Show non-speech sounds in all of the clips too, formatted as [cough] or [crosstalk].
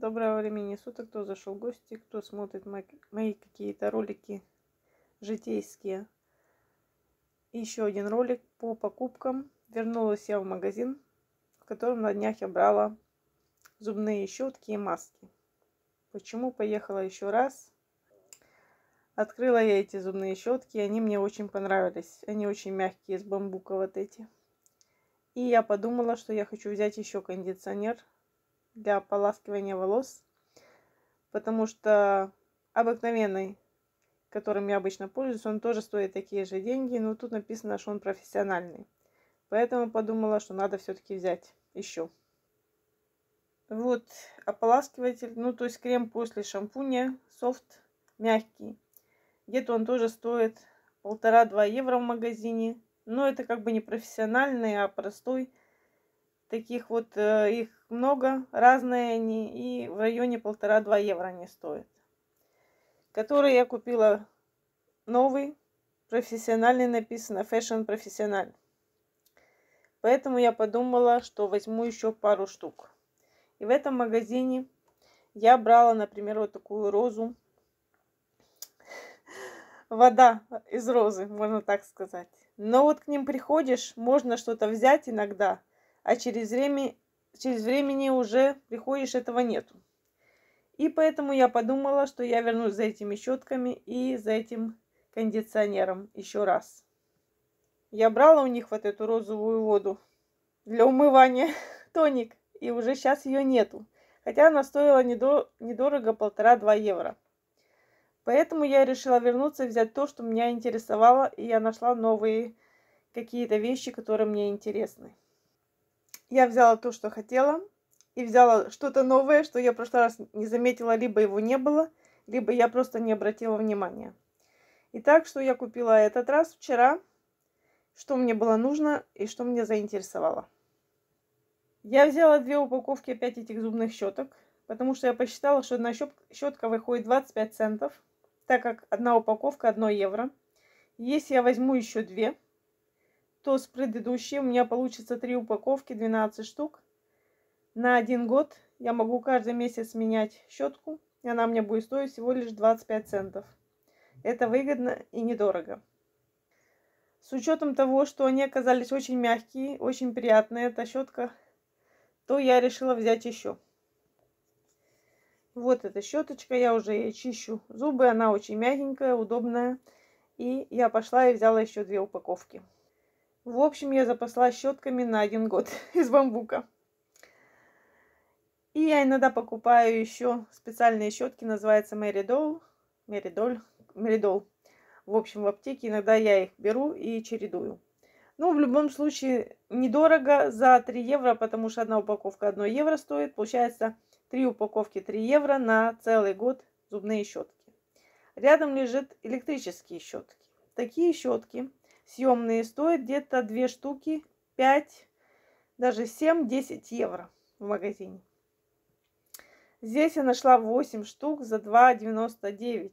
Доброго времени суток, кто зашел в гости, кто смотрит мои, мои какие-то ролики житейские. еще один ролик по покупкам. Вернулась я в магазин, в котором на днях я брала зубные щетки и маски. Почему поехала еще раз? Открыла я эти зубные щетки, они мне очень понравились. Они очень мягкие, из бамбука вот эти. И я подумала, что я хочу взять еще кондиционер для ополаскивания волос, потому что обыкновенный, которым я обычно пользуюсь, он тоже стоит такие же деньги, но тут написано, что он профессиональный. Поэтому подумала, что надо все-таки взять еще. Вот ополаскиватель, а ну то есть крем после шампуня, софт, мягкий. Где-то он тоже стоит полтора-два евро в магазине. Но это как бы не профессиональный, а простой. Таких вот э, их много, разные они, и в районе полтора-два евро они стоят. Который я купила новый, профессиональный написано, Fashion профессиональ. Поэтому я подумала, что возьму еще пару штук. И в этом магазине я брала, например, вот такую розу. [laughs] Вода из розы, можно так сказать. Но вот к ним приходишь, можно что-то взять иногда, а через время через времени уже приходишь, этого нету. И поэтому я подумала, что я вернусь за этими щетками и за этим кондиционером еще раз. Я брала у них вот эту розовую воду для умывания, [laughs] тоник, и уже сейчас ее нету. Хотя она стоила недор- недорого, полтора-два евро. Поэтому я решила вернуться взять то, что меня интересовало, и я нашла новые какие-то вещи, которые мне интересны я взяла то, что хотела, и взяла что-то новое, что я в прошлый раз не заметила, либо его не было, либо я просто не обратила внимания. Итак, что я купила этот раз вчера, что мне было нужно и что мне заинтересовало. Я взяла две упаковки опять этих зубных щеток, потому что я посчитала, что одна щетка выходит 25 центов, так как одна упаковка 1 евро. Если я возьму еще две, то с предыдущей у меня получится три упаковки, 12 штук. На один год я могу каждый месяц менять щетку, и она мне будет стоить всего лишь 25 центов. Это выгодно и недорого. С учетом того, что они оказались очень мягкие, очень приятные, эта щетка, то я решила взять еще. Вот эта щеточка, я уже ей чищу зубы, она очень мягенькая, удобная. И я пошла и взяла еще две упаковки. В общем, я запасла щетками на один год [laughs] из бамбука. И я иногда покупаю еще специальные щетки, называется Меридол. Меридоль. Меридол. В общем, в аптеке иногда я их беру и чередую. Ну, в любом случае, недорого за 3 евро, потому что одна упаковка 1 евро стоит. Получается, 3 упаковки 3 евро на целый год зубные щетки. Рядом лежит электрические щетки. Такие щетки съемные стоят где-то две штуки 5, даже 7-10 евро в магазине. Здесь я нашла 8 штук за 2,99,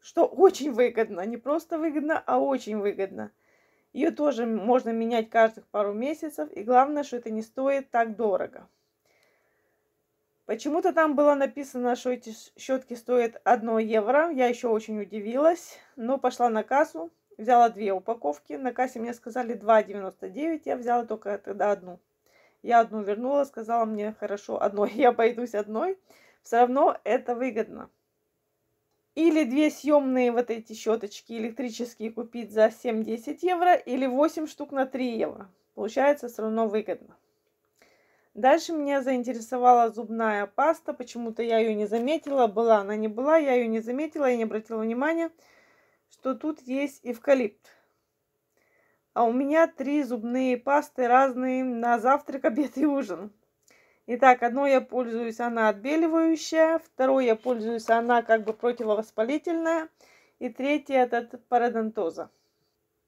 что очень выгодно. Не просто выгодно, а очень выгодно. Ее тоже можно менять каждых пару месяцев. И главное, что это не стоит так дорого. Почему-то там было написано, что эти щетки стоят 1 евро. Я еще очень удивилась, но пошла на кассу, Взяла две упаковки. На кассе мне сказали 2,99. Я взяла только тогда одну. Я одну вернула, сказала мне, хорошо, одной. Я пойдусь одной. Все равно это выгодно. Или две съемные вот эти щеточки электрические купить за 7-10 евро, или 8 штук на 3 евро. Получается все равно выгодно. Дальше меня заинтересовала зубная паста. Почему-то я ее не заметила. Была она, не была. Я ее не заметила Я не обратила внимания что тут есть эвкалипт. А у меня три зубные пасты разные на завтрак, [laughs] обед и ужин. Итак, одно я пользуюсь, она отбеливающая. Второе я пользуюсь, она как бы противовоспалительная. И третье это парадонтоза.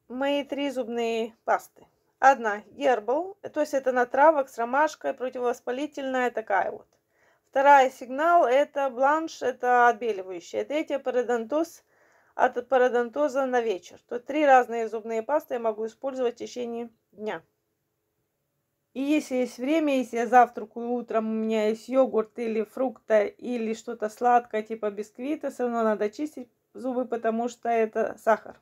Мои три зубные пасты. Одна гербал, то есть это на травах с ромашкой, противовоспалительная такая вот. Вторая сигнал это бланш, это отбеливающая. Третья парадонтоз, от пародонтоза на вечер. То три разные зубные пасты я могу использовать в течение дня. И если есть время, если я завтракаю утром, у меня есть йогурт или фрукта, или что-то сладкое, типа бисквита, все равно надо чистить зубы, потому что это сахар.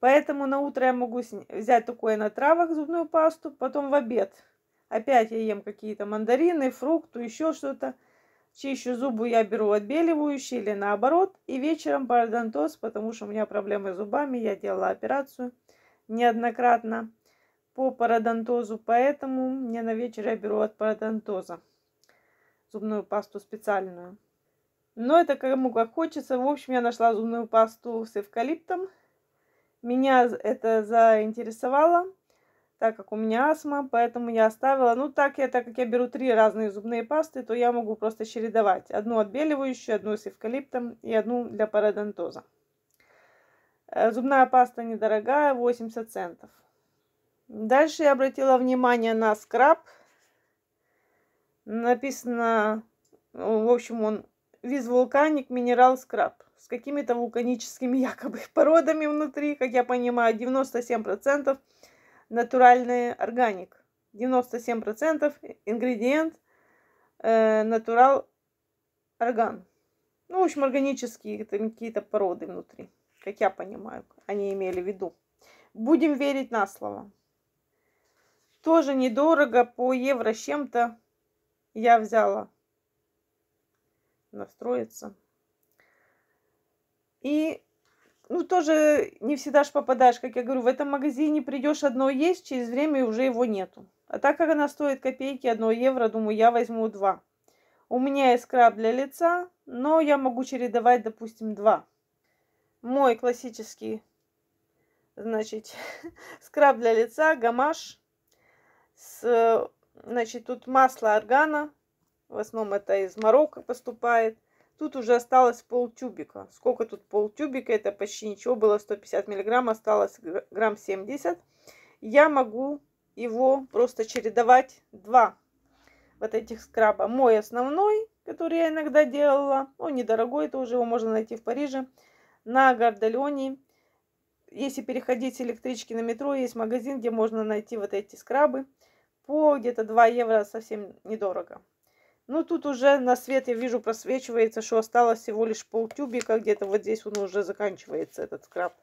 Поэтому на утро я могу взять такое на травах зубную пасту, потом в обед. Опять я ем какие-то мандарины, фрукту, еще что-то. Чищу зубы, я беру отбеливающий или наоборот. И вечером парадонтоз, потому что у меня проблемы с зубами. Я делала операцию неоднократно по парадонтозу. Поэтому мне на вечер я беру от парадонтоза зубную пасту специальную. Но это кому как хочется. В общем, я нашла зубную пасту с эвкалиптом. Меня это заинтересовало так как у меня астма, поэтому я оставила. Ну, так я, так как я беру три разные зубные пасты, то я могу просто чередовать. Одну отбеливающую, одну с эвкалиптом и одну для парадонтоза. Э, зубная паста недорогая, 80 центов. Дальше я обратила внимание на скраб. Написано, ну, в общем, он Виз Вулканик Минерал Скраб с какими-то вулканическими [laughs] якобы породами внутри, как я понимаю, 97% натуральный органик. 97% ингредиент э, натурал орган. Ну, в общем, органические какие-то породы внутри. Как я понимаю, они имели в виду. Будем верить на слово. Тоже недорого, по евро с чем-то я взяла. Настроиться. И ну, тоже не всегда же попадаешь, как я говорю, в этом магазине придешь, одно есть, через время уже его нету. А так как она стоит копейки, одно евро, думаю, я возьму два. У меня есть скраб для лица, но я могу чередовать, допустим, два. Мой классический, значит, [laughs] скраб для лица, гамаш. С, значит, тут масло органа, в основном это из Марокко поступает – Тут уже осталось полтюбика. Сколько тут полтюбика? Это почти ничего. Было 150 миллиграмм, осталось грамм 70. Я могу его просто чередовать два вот этих скраба. Мой основной, который я иногда делала, он недорогой тоже, его можно найти в Париже, на Гордолеоне. Если переходить с электрички на метро, есть магазин, где можно найти вот эти скрабы по где-то 2 евро, совсем недорого. Ну, тут уже на свет я вижу просвечивается, что осталось всего лишь полтюбика. Где-то вот здесь он уже заканчивается, этот скраб.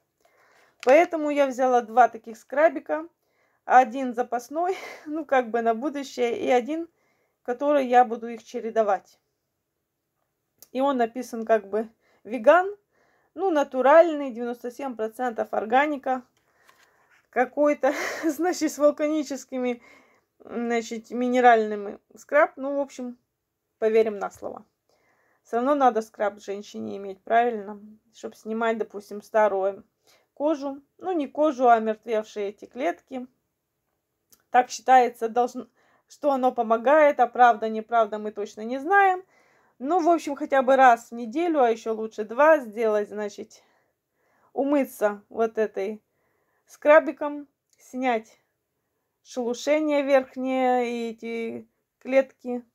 Поэтому я взяла два таких скрабика. Один запасной, [laughs] ну, как бы на будущее. И один, который я буду их чередовать. И он написан как бы веган. Ну, натуральный, 97% органика. Какой-то, [laughs] значит, с вулканическими значит, минеральными скраб. Ну, в общем, Поверим на слово. Все равно надо скраб женщине иметь, правильно? Чтобы снимать, допустим, старую кожу. Ну, не кожу, а мертвевшие эти клетки. Так считается, должно, что оно помогает, а правда, неправда мы точно не знаем. Ну, в общем, хотя бы раз в неделю, а еще лучше два сделать, значит, умыться вот этой скрабиком, снять шелушение верхнее и эти клетки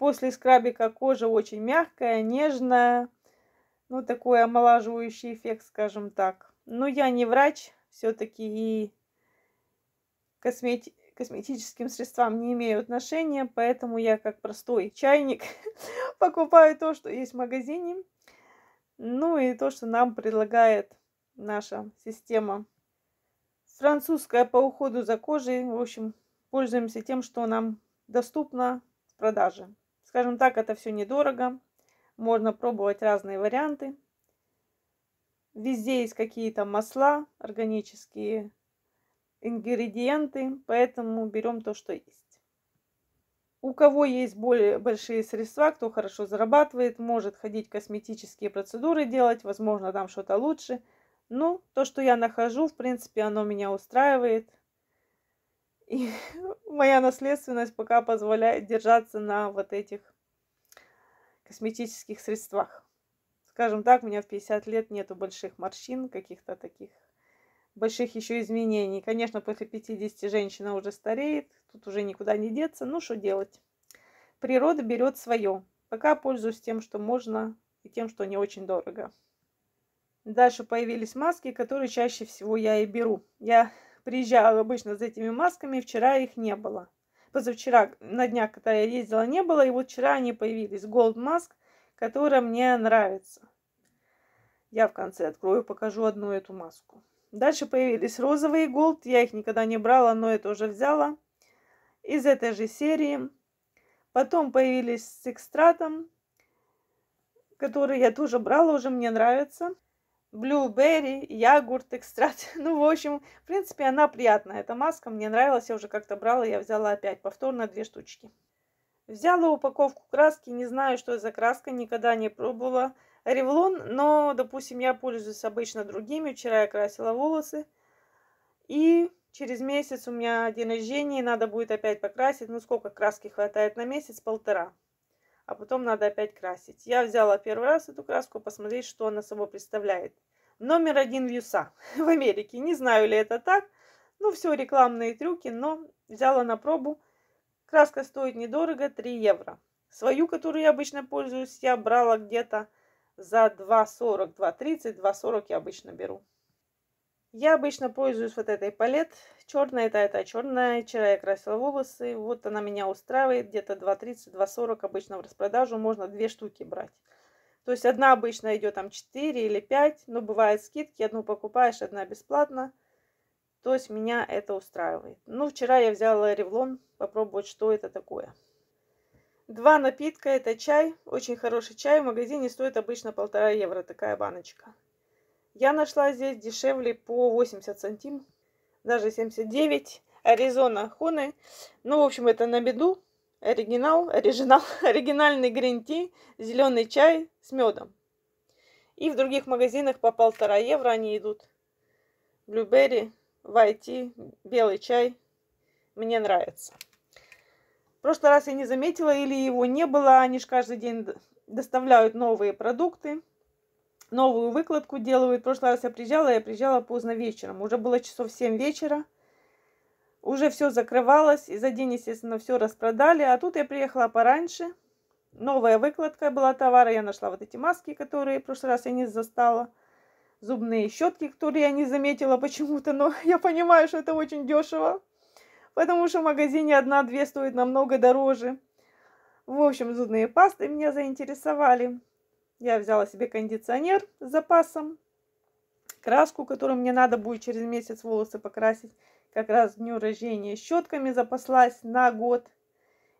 После скрабика кожа очень мягкая, нежная. Ну, такой омолаживающий эффект, скажем так. Но я не врач, все-таки и косметик косметическим средствам не имею отношения, поэтому я как простой чайник [laughs] покупаю то, что есть в магазине, ну и то, что нам предлагает наша система французская по уходу за кожей. В общем, пользуемся тем, что нам доступно в продаже. Скажем так, это все недорого. Можно пробовать разные варианты. Везде есть какие-то масла, органические ингредиенты, поэтому берем то, что есть. У кого есть более большие средства, кто хорошо зарабатывает, может ходить косметические процедуры делать, возможно, там что-то лучше. Ну, то, что я нахожу, в принципе, оно меня устраивает – и [laughs] моя наследственность пока позволяет держаться на вот этих косметических средствах. Скажем так, у меня в 50 лет нету больших морщин, каких-то таких больших еще изменений. Конечно, после 50 женщина уже стареет, тут уже никуда не деться. Ну, что делать? Природа берет свое. Пока пользуюсь тем, что можно, и тем, что не очень дорого. Дальше появились маски, которые чаще всего я и беру. Я приезжаю обычно с этими масками, вчера их не было. Позавчера, на днях, когда я ездила, не было, и вот вчера они появились. Gold Mask, которая мне нравится. Я в конце открою, покажу одну эту маску. Дальше появились розовые Gold, я их никогда не брала, но я тоже взяла. Из этой же серии. Потом появились с экстратом, который я тоже брала, уже мне нравится. Блюберри, ягурт, экстракт. [laughs] Ну, в общем, в принципе, она приятная. Эта маска мне нравилась, я уже как-то брала, я взяла опять повторно две штучки. Взяла упаковку краски, не знаю, что за краска, никогда не пробовала. Ревлон, но, допустим, я пользуюсь обычно другими. Вчера я красила волосы. И через месяц у меня день рождения, надо будет опять покрасить. Ну, сколько краски хватает на месяц? Полтора а потом надо опять красить. Я взяла первый раз эту краску, посмотреть, что она собой представляет. Номер один вьюса [laughs] в Америке. Не знаю ли это так. Ну, все рекламные трюки, но взяла на пробу. Краска стоит недорого, 3 евро. Свою, которую я обычно пользуюсь, я брала где-то за 2,40, 2,30, 2,40 я обычно беру. Я обычно пользуюсь вот этой палет. Черная, это, это черная. Вчера я красила волосы. Вот она меня устраивает. Где-то 2.30-2.40 обычно в распродажу. Можно две штуки брать. То есть одна обычно идет там 4 или 5. Но бывают скидки. Одну покупаешь, одна бесплатно. То есть меня это устраивает. Ну, вчера я взяла ревлон. Попробовать, что это такое. Два напитка. Это чай. Очень хороший чай. В магазине стоит обычно полтора евро такая баночка. Я нашла здесь дешевле по 80 сантим, даже 79. Аризона Хоны. Ну, в общем, это на беду. Оригинал, оригинал, [laughs] оригинальный гринти, зеленый чай с медом. И в других магазинах по полтора евро они идут. Блюберри, вайти, белый чай. Мне нравится. В прошлый раз я не заметила или его не было. Они же каждый день доставляют новые продукты новую выкладку делают. В прошлый раз я приезжала, я приезжала поздно вечером. Уже было часов 7 вечера. Уже все закрывалось. И за день, естественно, все распродали. А тут я приехала пораньше. Новая выкладка была товара. Я нашла вот эти маски, которые в прошлый раз я не застала. Зубные щетки, которые я не заметила почему-то. Но [laughs] я понимаю, что это очень дешево. Потому что в магазине одна-две стоит намного дороже. В общем, зубные пасты меня заинтересовали. Я взяла себе кондиционер с запасом, краску, которую мне надо будет через месяц волосы покрасить. Как раз к дню рождения щетками запаслась на год.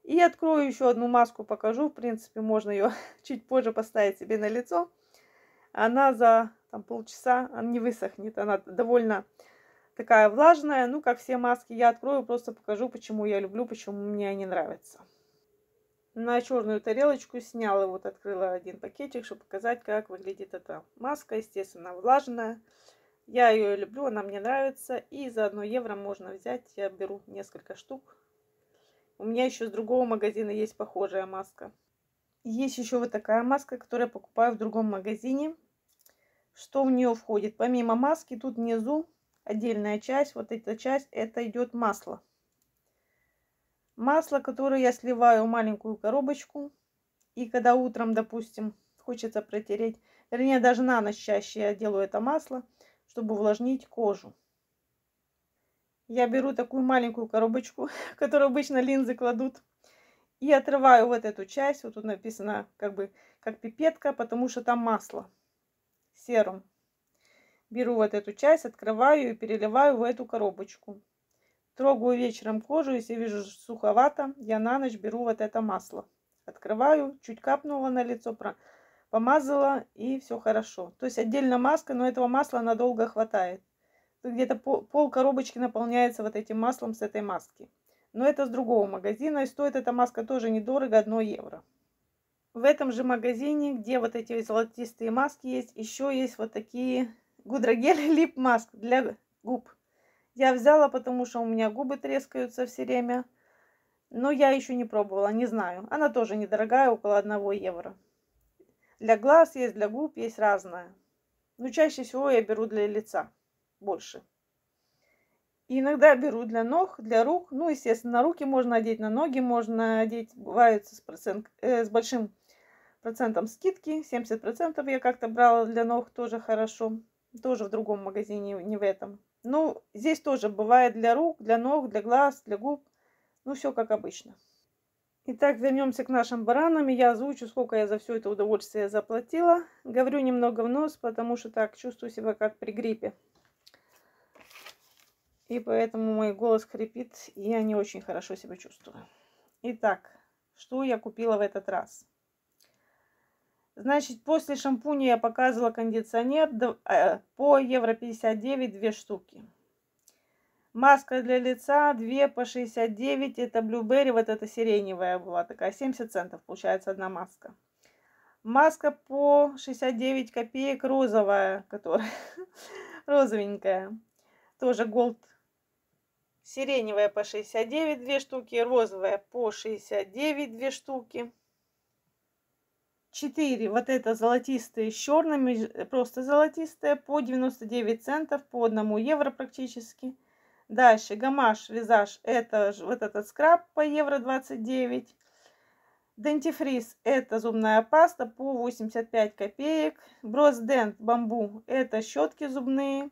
И открою еще одну маску, покажу. В принципе, можно ее [laughs] чуть позже поставить себе на лицо. Она за там, полчаса не высохнет. Она довольно такая влажная. Ну, как все маски, я открою, просто покажу, почему я люблю, почему мне они нравятся на черную тарелочку сняла, вот открыла один пакетик, чтобы показать, как выглядит эта маска. Естественно, влажная. Я ее люблю, она мне нравится. И за 1 евро можно взять, я беру несколько штук. У меня еще с другого магазина есть похожая маска. Есть еще вот такая маска, которую я покупаю в другом магазине. Что в нее входит? Помимо маски, тут внизу отдельная часть, вот эта часть, это идет масло. Масло, которое я сливаю в маленькую коробочку. И когда утром, допустим, хочется протереть, вернее, даже на ночь чаще я делаю это масло, чтобы увлажнить кожу. Я беру такую маленькую коробочку, [laughs] которую обычно линзы кладут, и отрываю вот эту часть, вот тут написано как бы как пипетка, потому что там масло серым. Беру вот эту часть, открываю и переливаю в эту коробочку. Трогаю вечером кожу, если вижу суховато, я на ночь беру вот это масло. Открываю, чуть капнула на лицо, помазала и все хорошо. То есть отдельно маска, но этого масла надолго хватает. Где-то пол, коробочки наполняется вот этим маслом с этой маски. Но это с другого магазина и стоит эта маска тоже недорого, 1 евро. В этом же магазине, где вот эти золотистые маски есть, еще есть вот такие гудрогель [laughs] лип маск для губ. Я взяла, потому что у меня губы трескаются все время. Но я еще не пробовала, не знаю. Она тоже недорогая, около 1 евро. Для глаз есть, для губ есть разное. Но чаще всего я беру для лица больше. И иногда беру для ног, для рук. Ну, естественно, на руки можно одеть, на ноги можно одеть. Бывает с, процент, э, с большим процентом скидки. 70% я как-то брала для ног тоже хорошо. Тоже в другом магазине, не в этом. Ну, здесь тоже бывает для рук, для ног, для глаз, для губ. Ну, все как обычно. Итак, вернемся к нашим баранам. Я озвучу, сколько я за все это удовольствие заплатила. Говорю немного в нос, потому что так чувствую себя как при гриппе. И поэтому мой голос хрипит, и я не очень хорошо себя чувствую. Итак, что я купила в этот раз? Значит, после шампуня я показывала кондиционер э, по евро 59 две штуки. Маска для лица 2 по 69. Это Blueberry, вот эта сиреневая была такая. 70 центов получается одна маска. Маска по 69 копеек розовая, которая [laughs] розовенькая. Тоже gold Сиреневая по 69 две штуки, розовая по 69 две штуки. 4 вот это золотистые с черными, э, просто золотистые, по 99 центов, по 1 евро практически. Дальше гамаш, визаж, это вот этот скраб по евро 29. Дентифриз – это зубная паста по 85 копеек. Броздент бамбу – это щетки зубные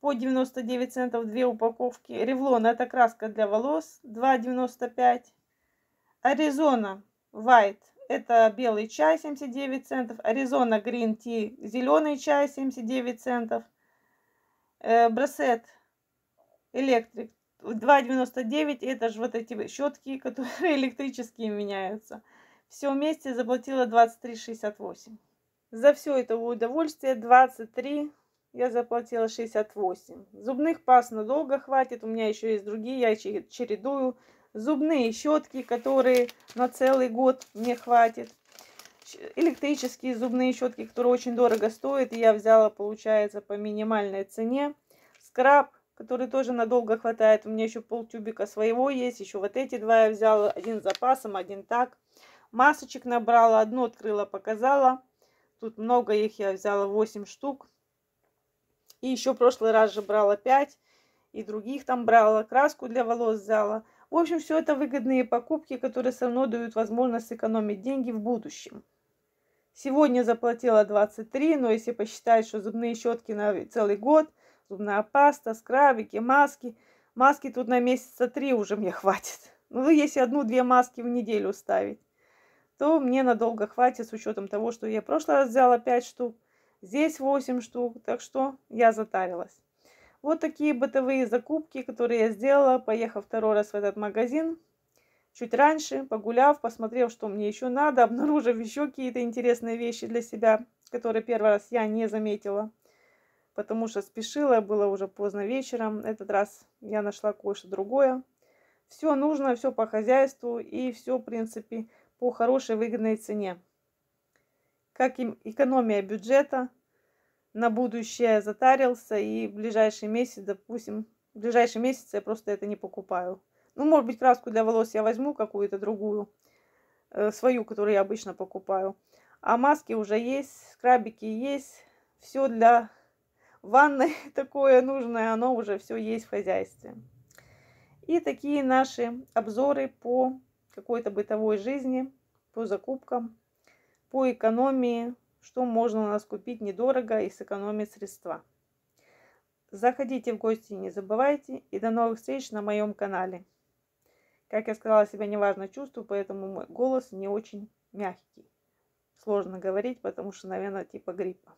по 99 центов, две упаковки. Ревлон – это краска для волос, 2,95. Аризона White это белый чай 79 центов, Аризона Грин Ти зеленый чай 79 центов, э, Брасет Электрик 2,99, это же вот эти щетки, [laughs] которые электрические меняются. Все вместе заплатила 23,68. За все это удовольствие 23 я заплатила 68. Зубных паст надолго хватит, у меня еще есть другие, я чередую зубные щетки, которые на целый год мне хватит, электрические зубные щетки, которые очень дорого стоят, и я взяла, получается, по минимальной цене, скраб, который тоже надолго хватает, у меня еще полтюбика своего есть, еще вот эти два я взяла, один с запасом, один так, масочек набрала, одну открыла, показала, тут много их, я взяла 8 штук, и еще в прошлый раз же брала 5, и других там брала, краску для волос взяла, в общем, все это выгодные покупки, которые со мной, дают возможность сэкономить деньги в будущем. Сегодня заплатила 23, но если посчитать, что зубные щетки на целый год, зубная паста, скрабики, маски. Маски тут на месяца три уже мне хватит. Ну, если одну-две маски в неделю ставить, то мне надолго хватит с учетом того, что я в прошлый раз взяла 5 штук, здесь 8 штук, так что я затарилась. Вот такие бытовые закупки, которые я сделала, поехав второй раз в этот магазин. Чуть раньше, погуляв, посмотрев, что мне еще надо, [laughs] обнаружив еще какие-то интересные вещи для себя, которые первый раз я не заметила, потому что спешила, было уже поздно вечером. Этот раз я нашла кое-что другое. Все нужно, все по хозяйству и все, в принципе, по хорошей выгодной цене. Как им экономия бюджета – на будущее затарился, и в ближайший месяц, допустим, в ближайший месяц я просто это не покупаю. Ну, может быть, краску для волос я возьму какую-то другую, э, свою, которую я обычно покупаю. А маски уже есть, скрабики есть, все для ванной [laughs] такое нужное, оно уже все есть в хозяйстве. И такие наши обзоры по какой-то бытовой жизни, по закупкам, по экономии, что можно у нас купить недорого и сэкономить средства. Заходите в гости, не забывайте, и до новых встреч на моем канале. Как я сказала, себя неважно чувствую, поэтому мой голос не очень мягкий. Сложно говорить, потому что, наверное, типа гриппа.